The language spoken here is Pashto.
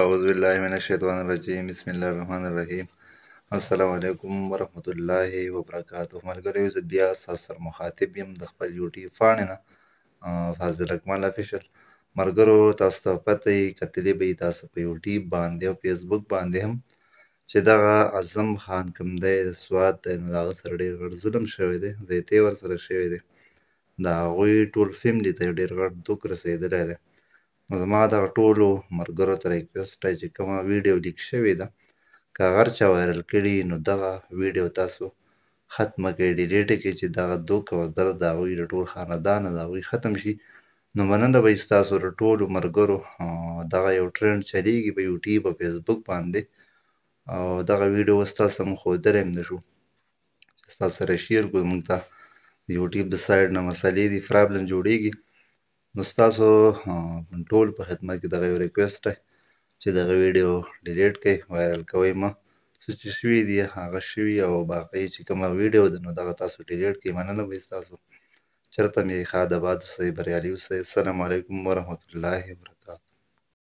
اعوذ باللہ من الشیطان الرجیم بسم الله الرحمن الرحیم السلام علیکم ورحمت الله وبرکاتہ ملګریو زه بیا ستاسو سره مخاطب یم د خپل یوټیوب پاڼې نه فاضل اکمل افیشل ملګرو تاسو ته پته یې کتلې به تاسو په یوټیوب باندې او فیسبوک باندې هم چې دغه اعظم خان کوم دی د سوات دی نو د هغه سره ډېر غټ ظلم شوی دی زیتې ورسره شوی دی د هغوی ټول فیملي ته یې ډېر غټ دوک رسېدلی دی زما دغه ټولو ملګرو ته ریکویسټ دی چې کومه ویډیو لیک شوې ده که هغه هر چا وایرل کړې نو دغه ویډیو تاسو ختمه کړئ ډیلیټ یې کړئ چې دغه دوک او درد د هغوی د ټول خاندانه د هغوی ختم شي نو مننه به یې ستاسو د ټولو ملګرو دغه یو ټرند چلیږي په یوټیوب او فیسبوک باندې او دغه ویډیو اوس تاسو ته مو ښودلی هم نه شو چې ستاسو سره شیر کړو موږ ته د یوټیوب د سایډ نه مسلې دي پرابلم جوړېږي نو ستاسو ټول په خدمت کې دغه یو ریکوست دی چې دغه ویډیو ډیلیټ کړئ وایرل کوئ مه څه چې شوي دي هغه شوي او باقي چې کومه ویډیو ده نو دغه تاسو ډیلیټ کړئ مننه به ستاسو چرته مې ښاد آباد اوسئ بریالي اوسئ السلام علیکم ورحمۃ اللہ وبرکاتہ